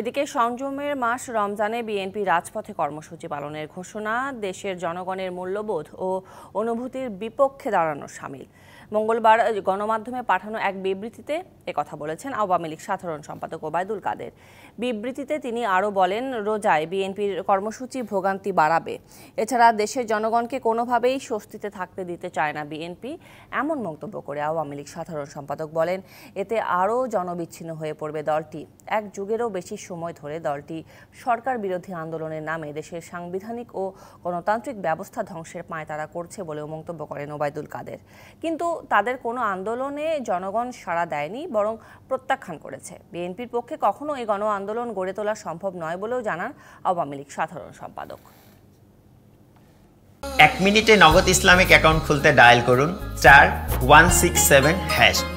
এদিকে সংযমের মাস রমজানে বিএনপি রাজপথে কর্মসূচি পালনের ঘোষণা দেশের জনগণের মূল্যবোধ ও অনুভূতির বিপক্ষে দাঁড়ানো সামিল মঙ্গলবার গণমাধ্যমে পাঠানো এক বিবৃতিতে কথা বলেছেন আওয়ামী লীগ সাধারণ সম্পাদক ওবায়দুল কাদের বিবৃতিতে তিনি আরও বলেন রোজায় বিএনপির কর্মসূচি ভোগান্তি বাড়াবে এছাড়া দেশের জনগণকে কোনোভাবেই স্বস্তিতে থাকতে দিতে চায় না বিএনপি এমন মন্তব্য করে আওয়ামী লীগ সাধারণ সম্পাদক বলেন এতে আরও জনবিচ্ছিন্ন হয়ে পড়বে দলটি এক যুগেরও বেশি সময় ধরে দলটি সরকার বিরোধী আন্দোলনের নামে দেশের সাংবিধানিক ও গণতান্ত্রিক ব্যবস্থা ধ্বংসের পায় তারা করছে বলেও মন্তব্য করেন ওবায়দুল কাদের কিন্তু তাদের কোনো আন্দোলনে জনগণ সাড়া দেয়নি বরং প্রত্যাখ্যান করেছে বিএনপির পক্ষে কখনো এই গণ আন্দোলন গড়ে তোলা সম্ভব নয় বলেও জানান আওয়ামী লীগ সাধারণ সম্পাদক এক মিনিটে নগদ ইসলামিক অ্যাকাউন্ট খুলতে ডায়াল করুন চার ওয়ান সিক্স সেভেন হ্যাশ